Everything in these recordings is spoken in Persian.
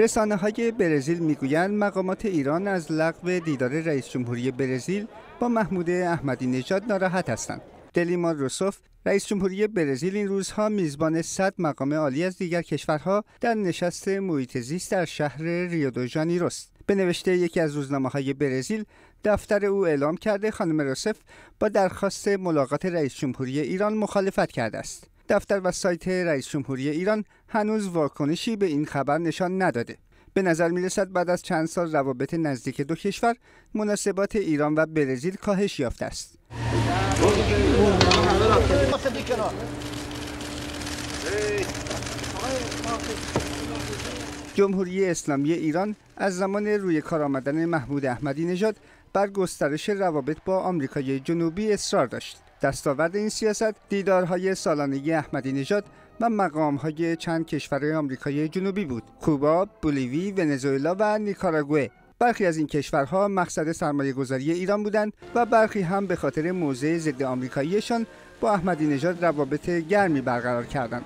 رسانه های برزیل میگویند مقامات ایران از لغو دیدار رئیس جمهوری برزیل با محمود احمدی نژاد ناراحت هستند. دلیما روسوف رئیس جمهوری برزیل این روزها میزبان صد مقام عالی از دیگر کشورها در نشست محیط زیست در شهر ریودو ژانیروست. به نوشته یکی از روزنامه های برزیل دفتر او اعلام کرده خانم روسف با درخواست ملاقات رئیس جمهوری ایران مخالفت کرده است. دفتر و سایت رئیس جمهوری ایران هنوز واکنشی به این خبر نشان نداده. به نظر می رسد بعد از چند سال روابط نزدیک دو کشور مناسبات ایران و برزیل کاهش یافته است. جمهوری اسلامی ایران از زمان روی کار آمدن محمود احمدی نژاد بر گسترش روابط با آمریکای جنوبی اصرار داشت. دستاورد این سیاست دیدارهای سالانه احمدی نژاد و های چند کشور آمریکای جنوبی بود کوبا، بولیوی، ونزوئلا و نیکاراگوه برخی از این کشورها مقصد سرمایه گذاری ایران بودند و برخی هم به خاطر موضع ضد آمریکاییشان با احمدی نژاد روابط گرمی برقرار کردند.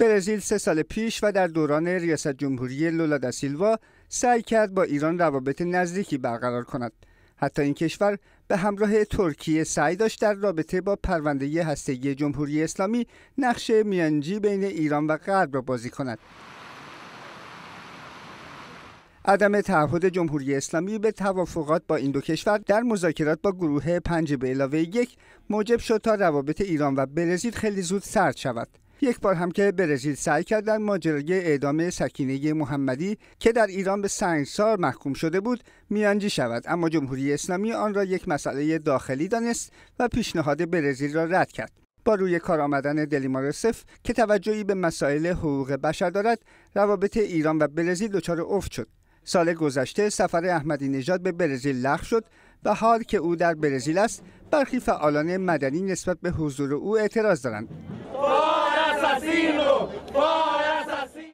برزیل سه سال پیش و در دوران ریاست جمهوری لولا دا سیلوا سعی کرد با ایران روابط نزدیکی برقرار کند. حتی این کشور به همراه ترکیه سعی داشت در رابطه با پرونده هستگی جمهوری اسلامی نقش میانجی بین ایران و غرب را بازی کند. عدم تعهد جمهوری اسلامی به توافقات با این دو کشور در مذاکرات با گروه پنج به علاوه یک موجب شد تا روابط ایران و برزیل خیلی زود سرد شود. یک بار هم که برزیل سعی کردن ماجرای اعدام سکینه محمدی که در ایران به سنگسار محکوم شده بود میانجی شود اما جمهوری اسلامی آن را یک مسئله داخلی دانست و پیشنهاد برزیل را رد کرد با روی کار آمدن دلیمارسف که توجهی به مسائل حقوق بشر دارد روابط ایران و برزیل دچار افت شد سال گذشته سفر احمدی نژاد به برزیل لغو شد و حال که او در برزیل است برخی فعالان مدنی نسبت به حضور او اعتراض دارند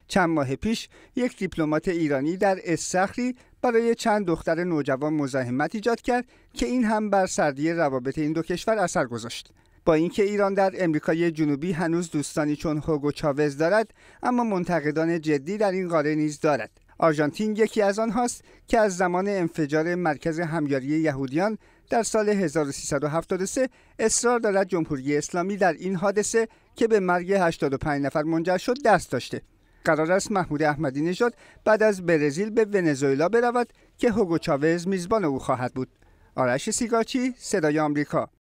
چند ماه پیش یک دیپلمات ایرانی در استخری برای چند دختر نوجوان مزاحمت ایجاد کرد که این هم بر سردی روابط این دو کشور اثر گذاشت. با اینکه ایران در امریکای جنوبی هنوز دوستانی چون هوگو چاوز دارد اما منتقدان جدی در این قاره نیز دارد. آرژانتین یکی از آنهاست که از زمان انفجار مرکز همیاری یهودیان در سال 1373 اصرار دارد جمهوری اسلامی در این حادثه که به مرگ 85 نفر منجر شد دست داشته قرار است محمود احمدی نژاد بعد از برزیل به ونزوئلا برود که هوگو چاوز میزبان او خواهد بود آرش سیگاچی صدای آمریکا